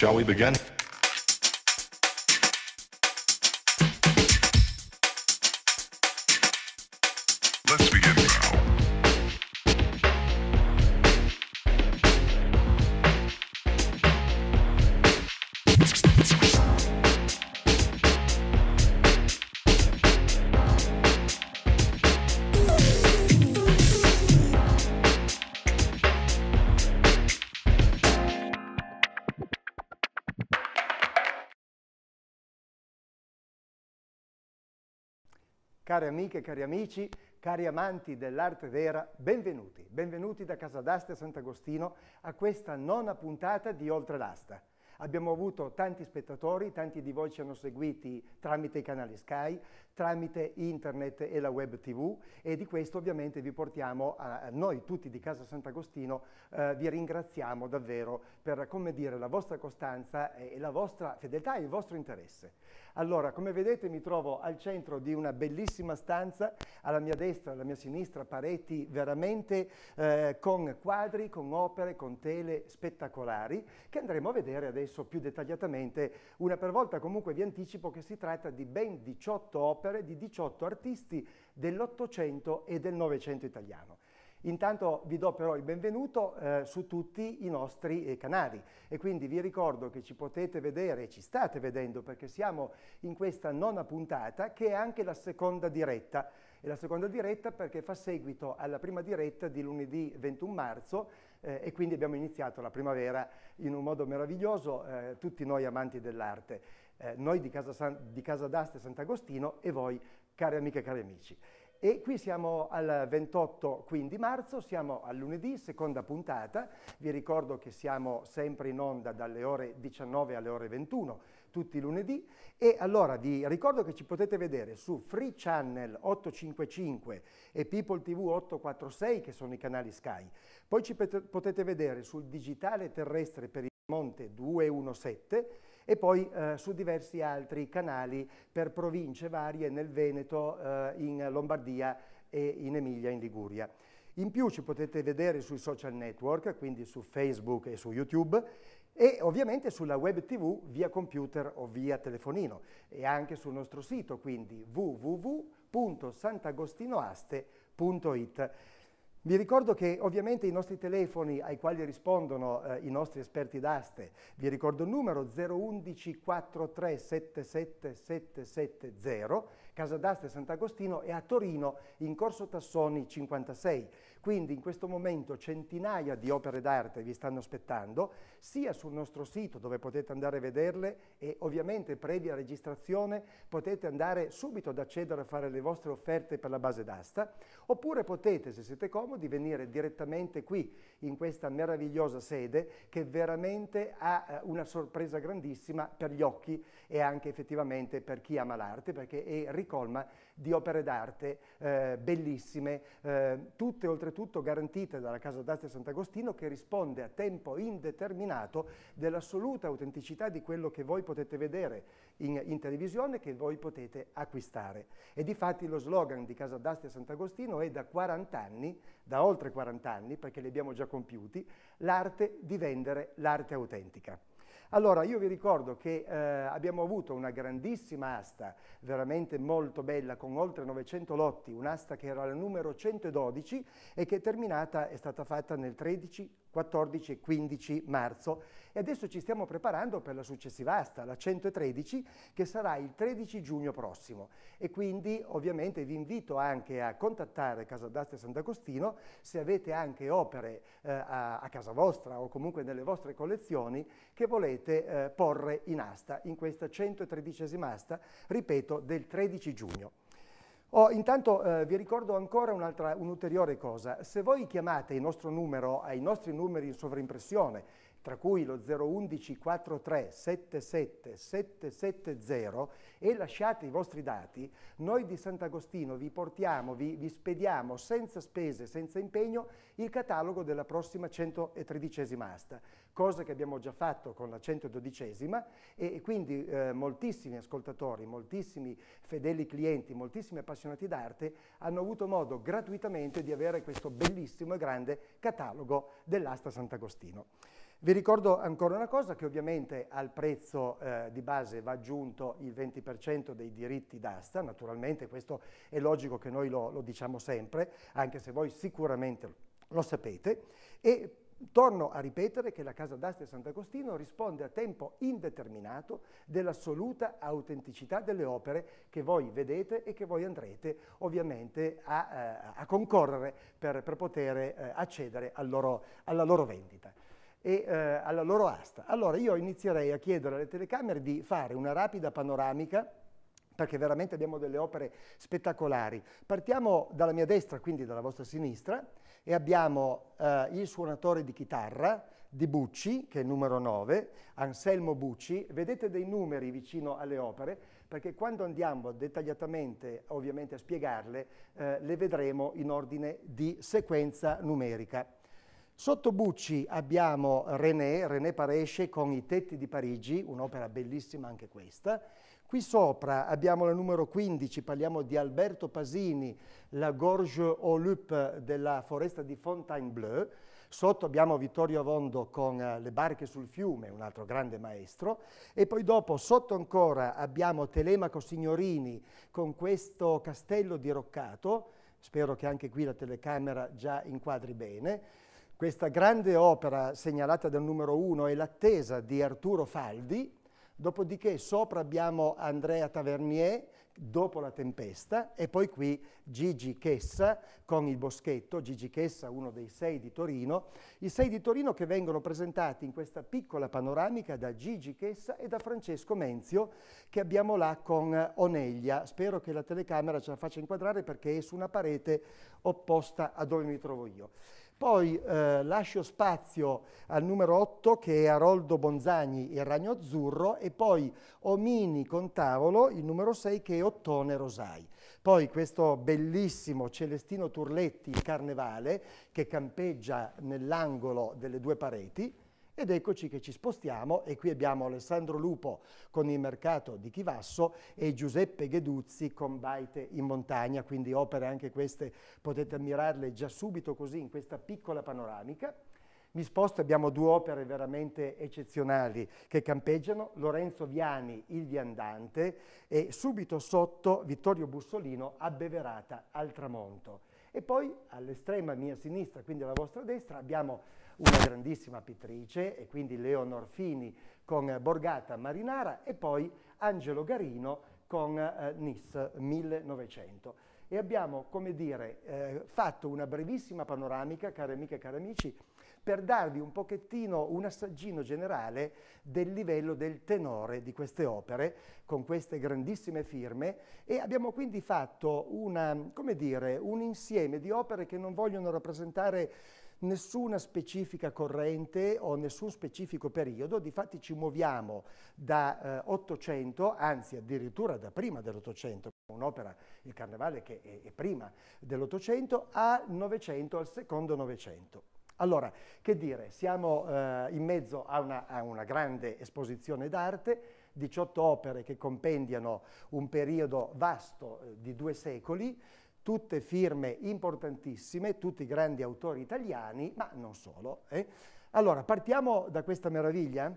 Shall we begin? Cari amiche, cari amici, cari amanti dell'arte vera, benvenuti, benvenuti da Casa d'Asta Sant'Agostino a questa nona puntata di Oltre l'Asta. Abbiamo avuto tanti spettatori, tanti di voi ci hanno seguiti tramite i canali Sky, tramite internet e la web tv e di questo ovviamente vi portiamo, a, noi tutti di Casa Sant'Agostino, eh, vi ringraziamo davvero per, come dire, la vostra costanza e la vostra fedeltà e il vostro interesse. Allora, come vedete mi trovo al centro di una bellissima stanza, alla mia destra, alla mia sinistra, pareti veramente eh, con quadri, con opere, con tele spettacolari che andremo a vedere adesso adesso più dettagliatamente, una per volta comunque vi anticipo che si tratta di ben 18 opere di 18 artisti dell'Ottocento e del Novecento italiano. Intanto vi do però il benvenuto eh, su tutti i nostri eh, canali e quindi vi ricordo che ci potete vedere e ci state vedendo perché siamo in questa nona puntata che è anche la seconda diretta e la seconda diretta perché fa seguito alla prima diretta di lunedì 21 marzo eh, e quindi abbiamo iniziato la primavera in un modo meraviglioso, eh, tutti noi amanti dell'arte, eh, noi di Casa, San, di Casa d'Asta e Sant'Agostino e voi, cari amiche e cari amici. E qui siamo al 28 quindi marzo, siamo al lunedì, seconda puntata. Vi ricordo che siamo sempre in onda dalle ore 19 alle ore 21, tutti i lunedì. E allora vi ricordo che ci potete vedere su Free Channel 855 e People TV 846, che sono i canali Sky. Poi ci potete vedere sul digitale terrestre per il Monte 217 e poi eh, su diversi altri canali per province varie nel Veneto, eh, in Lombardia e in Emilia, in Liguria. In più ci potete vedere sui social network, quindi su Facebook e su YouTube, e ovviamente sulla web tv via computer o via telefonino e anche sul nostro sito quindi www.santagostinoaste.it vi ricordo che ovviamente i nostri telefoni ai quali rispondono eh, i nostri esperti d'aste, vi ricordo il numero 011 43 77 770 Casa d'Asta e Sant'Agostino e a Torino in Corso Tassoni 56. Quindi in questo momento centinaia di opere d'arte vi stanno aspettando, sia sul nostro sito dove potete andare a vederle e ovviamente previa registrazione potete andare subito ad accedere a fare le vostre offerte per la base d'asta, oppure potete, se siete comodi, venire direttamente qui in questa meravigliosa sede che veramente ha eh, una sorpresa grandissima per gli occhi e anche effettivamente per chi ama l'arte perché è ricca colma di opere d'arte eh, bellissime, eh, tutte oltretutto garantite dalla Casa d'Arte Sant'Agostino che risponde a tempo indeterminato dell'assoluta autenticità di quello che voi potete vedere in, in televisione, che voi potete acquistare. E di fatti lo slogan di Casa d'Arte Sant'Agostino è da 40 anni, da oltre 40 anni, perché li abbiamo già compiuti, l'arte di vendere l'arte autentica. Allora, io vi ricordo che eh, abbiamo avuto una grandissima asta, veramente molto bella, con oltre 900 lotti, un'asta che era la numero 112 e che è terminata, è stata fatta nel 13 14 e 15 marzo e adesso ci stiamo preparando per la successiva asta, la 113, che sarà il 13 giugno prossimo e quindi ovviamente vi invito anche a contattare Casa d'Aste Sant'Agostino se avete anche opere eh, a, a, casa vostra o comunque nelle vostre collezioni che volete eh, porre in asta in questa 113 asta, ripeto, del 13 giugno. Oh, intanto eh, vi ricordo ancora un'ulteriore cosa, se voi chiamate il nostro numero ai nostri numeri in sovrimpressione tra cui lo 011 43 77 770 e lasciate i vostri dati, noi di Sant'Agostino vi portiamo, vi, vi spediamo senza spese, senza impegno, il catalogo della prossima 113 asta, cosa che abbiamo già fatto con la 112 e, e quindi eh, moltissimi ascoltatori, moltissimi fedeli clienti, moltissimi appassionati d'arte hanno avuto modo gratuitamente di avere questo bellissimo e grande catalogo dell'asta Sant'Agostino. Vi ricordo ancora una cosa che ovviamente al prezzo eh, di base va aggiunto il 20% dei diritti d'asta, naturalmente questo è logico che noi lo, lo diciamo sempre, anche se voi sicuramente lo sapete, e Torno a ripetere che la casa d'asta di Sant'Agostino risponde a tempo indeterminato dell'assoluta autenticità delle opere che voi vedete e che voi andrete ovviamente a, eh, a concorrere per, per poter eh, accedere al loro, alla loro vendita e eh, alla loro asta. Allora io inizierei a chiedere alle telecamere di fare una rapida panoramica perché veramente abbiamo delle opere spettacolari. Partiamo dalla mia destra, quindi dalla vostra sinistra, e abbiamo eh, il suonatore di chitarra di Bucci, che è il numero 9, Anselmo Bucci. Vedete dei numeri vicino alle opere, perché quando andiamo dettagliatamente, ovviamente, a spiegarle, eh, le vedremo in ordine di sequenza numerica. Sotto Bucci abbiamo René, René Paresce con I tetti di Parigi, un'opera bellissima anche questa. Qui sopra abbiamo la numero 15, parliamo di Alberto Pasini, La Gorge au Lup della foresta di Fontainebleau. Sotto abbiamo Vittorio Avondo con eh, Le barche sul fiume, un altro grande maestro. E poi dopo, sotto ancora, abbiamo Telemaco Signorini con questo castello diroccato. Spero che anche qui la telecamera già inquadri bene questa grande opera segnalata dal numero uno è l'attesa di Arturo Faldi, dopodiché sopra abbiamo Andrea Tavernier, dopo la tempesta, e poi qui Gigi Chessa con il boschetto, Gigi Chessa uno dei sei di Torino, i sei di Torino che vengono presentati in questa piccola panoramica da Gigi Chessa e da Francesco Menzio che abbiamo là con Oneglia. Spero che la telecamera ce la faccia inquadrare perché è su una parete opposta a dove mi trovo io. Poi eh, lascio spazio al numero 8 che è Aroldo Bonzagni, il ragno azzurro, e poi Omini con tavolo, il numero 6 che è Ottone Rosai. Poi questo bellissimo Celestino Turletti, il carnevale, che campeggia nell'angolo delle due pareti, ed eccoci che ci spostiamo e qui abbiamo Alessandro Lupo con il mercato di Chivasso e Giuseppe Gheduzzi con Baite in montagna, quindi opere anche queste potete ammirarle già subito così in questa piccola panoramica. Mi sposto, abbiamo due opere veramente eccezionali che campeggiano, Lorenzo Viani, Il Viandante, e subito sotto Vittorio Bussolino, Abbeverata al tramonto. E poi all'estrema mia sinistra, quindi alla vostra destra, abbiamo una grandissima pittrice, e quindi Leonor Fini con eh, Borgata Marinara e poi Angelo Garino con eh, Nis 1900. E abbiamo, come dire, eh, fatto una brevissima panoramica, cari amiche e cari amici, per darvi un pochettino un assaggino generale del livello del tenore di queste opere con queste grandissime firme e abbiamo quindi fatto una, dire, un insieme di opere che non vogliono rappresentare nessuna specifica corrente o nessun specifico periodo, difatti ci muoviamo da eh, 800, anzi addirittura da prima dell'Ottocento, un'opera, il Carnevale, che è, è prima dell'Ottocento, al Novecento, al secondo Novecento. Allora, che dire, siamo eh, in mezzo a una, a una grande esposizione d'arte, 18 opere che compendiano un periodo vasto eh, di due secoli, tutte firme importantissime, tutti grandi autori italiani, ma non solo. Eh? Allora, partiamo da questa meraviglia.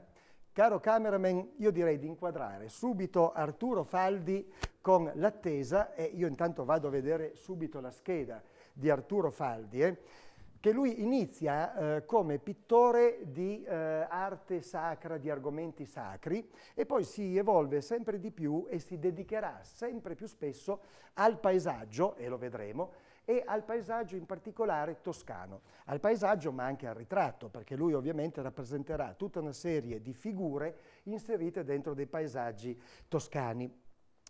Caro cameraman, io direi di inquadrare subito Arturo Faldi con l'attesa e io intanto vado a vedere subito la scheda di Arturo Faldi. Eh? che lui inizia eh, come pittore di eh, arte sacra, di argomenti sacri e poi si evolve sempre di più e si dedicherà sempre più spesso al paesaggio, e lo vedremo, e al paesaggio in particolare toscano, al paesaggio ma anche al ritratto, perché lui ovviamente rappresenterà tutta una serie di figure inserite dentro dei paesaggi toscani.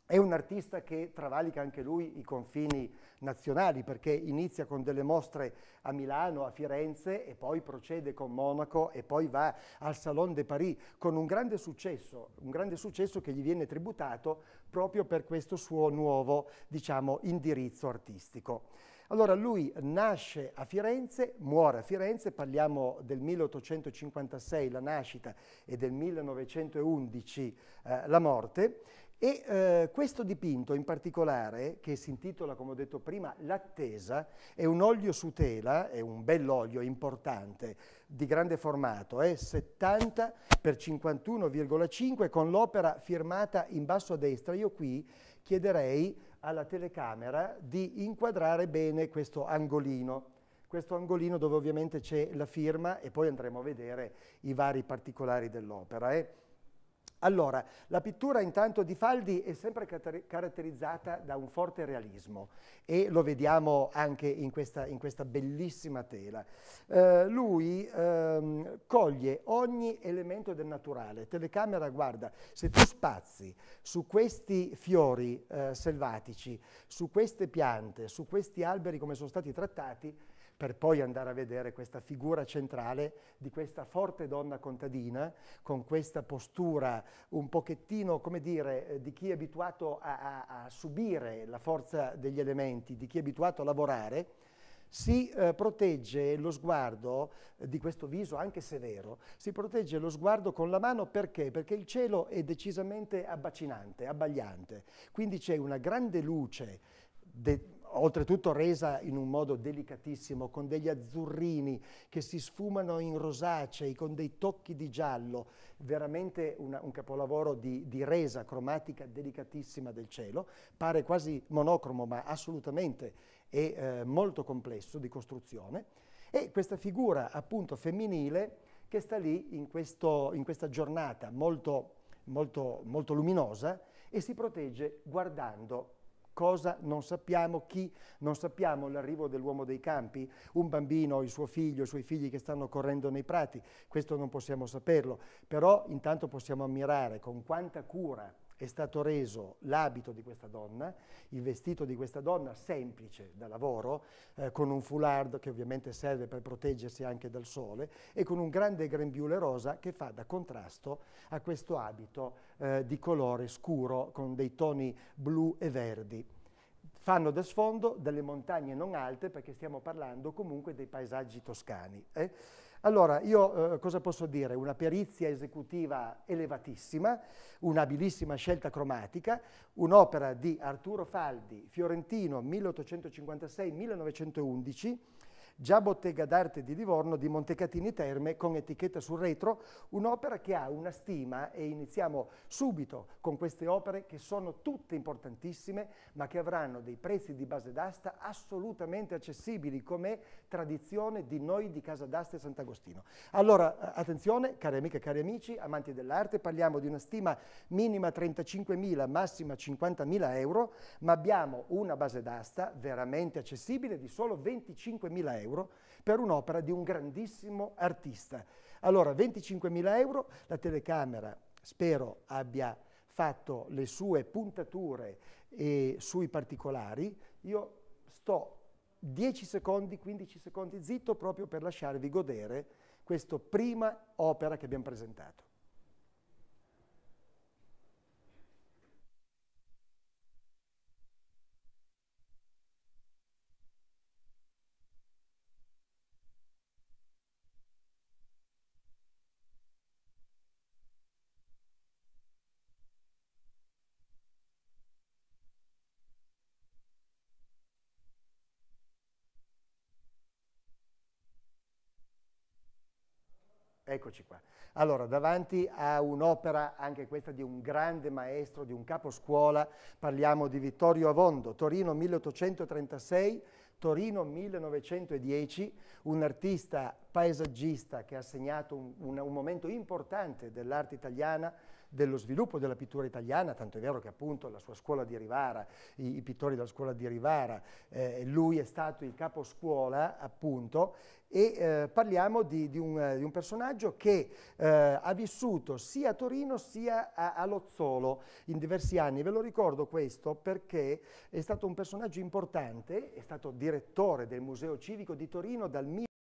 È un artista che travalica anche lui i confini nazionali perché inizia con delle mostre a Milano, a Firenze e poi procede con Monaco e poi va al Salon de Paris con un grande successo, un grande successo che gli viene tributato proprio per questo suo nuovo diciamo, indirizzo artistico. Allora lui nasce a Firenze, muore a Firenze, parliamo del 1856 la nascita e del 1911 eh, la morte, e eh, questo dipinto in particolare, che si intitola, come ho detto prima, L'attesa, è un olio su tela, è un bell'olio importante, di grande formato, è 70 x 51,5 con l'opera firmata in basso a destra. Io qui chiederei alla telecamera di inquadrare bene questo angolino questo angolino dove ovviamente c'è la firma e poi andremo a vedere i vari particolari dell'opera. Eh. Allora, la pittura intanto di Faldi è sempre caratterizzata da un forte realismo e lo vediamo anche in questa, in questa bellissima tela. Eh, lui ehm, coglie ogni elemento del naturale. Telecamera, guarda, se tu spazi su questi fiori eh, selvatici, su queste piante, su questi alberi come sono stati trattati, per poi andare a vedere questa figura centrale di questa forte donna contadina con questa postura un pochettino, come dire, eh, di chi è abituato a, a, a subire la forza degli elementi, di chi è abituato a lavorare, si eh, protegge lo sguardo eh, di questo viso anche severo, si protegge lo sguardo con la mano perché? Perché il cielo è decisamente abbacinante, abbagliante, quindi c'è una grande luce oltretutto resa in un modo delicatissimo, con degli azzurrini che si sfumano in rosacei, con dei tocchi di giallo, veramente una, un capolavoro di, di, resa cromatica delicatissima del cielo, pare quasi monocromo ma assolutamente è eh, molto complesso di costruzione, e questa figura appunto femminile che sta lì in, questo, in questa giornata molto, molto, molto luminosa e si protegge guardando cosa non sappiamo, chi non sappiamo l'arrivo dell'uomo dei campi, un bambino, il suo figlio, i suoi figli che stanno correndo nei prati, questo non possiamo saperlo, però intanto possiamo ammirare con quanta cura è stato reso l'abito di questa donna, il vestito di questa donna semplice da lavoro, eh, con un foulard che ovviamente serve per proteggersi anche dal sole e con un grande grembiule rosa che fa da contrasto a questo abito eh, di colore scuro con dei toni blu e verdi. Fanno da sfondo delle montagne non alte perché stiamo parlando comunque dei paesaggi toscani. Eh? Allora, io eh, cosa posso dire? Una perizia esecutiva elevatissima, un'abilissima scelta cromatica, un'opera di Arturo Faldi, fiorentino 1856-1911, Già Bottega d'arte di Livorno di Montecatini Terme con etichetta sul retro, un'opera che ha una stima e iniziamo subito con queste opere che sono tutte importantissime ma che avranno dei prezzi di base d'asta assolutamente accessibili come tradizione di noi di Casa d'Aste Sant'Agostino. Allora attenzione cari amiche e cari amici, amanti dell'arte, parliamo di una stima minima 35.000, massima 50.000 euro ma abbiamo una base d'asta veramente accessibile di solo 25.000 euro euro per un'opera di un grandissimo artista. Allora, 25.000 euro, la telecamera spero abbia fatto le sue puntature e sui particolari, io sto 10 secondi, 15 secondi zitto proprio per lasciarvi godere questa prima opera che abbiamo presentato. Eccoci qua. Allora, davanti a un'opera, anche questa di un grande maestro, di un caposcuola, parliamo di Vittorio Avondo, Torino 1836, Torino 1910, un artista paesaggista che ha segnato un, un, un momento importante dell'arte italiana, dello sviluppo della pittura italiana, tanto è vero che appunto la sua scuola di Rivara, i, i pittori della scuola di Rivara, eh, lui è stato il caposcuola appunto e eh, parliamo di, di, un, di, un, personaggio che eh, ha vissuto sia a Torino sia a, a Lozzolo in diversi anni, ve lo ricordo questo perché è stato un personaggio importante, è stato direttore del Museo Civico di Torino dal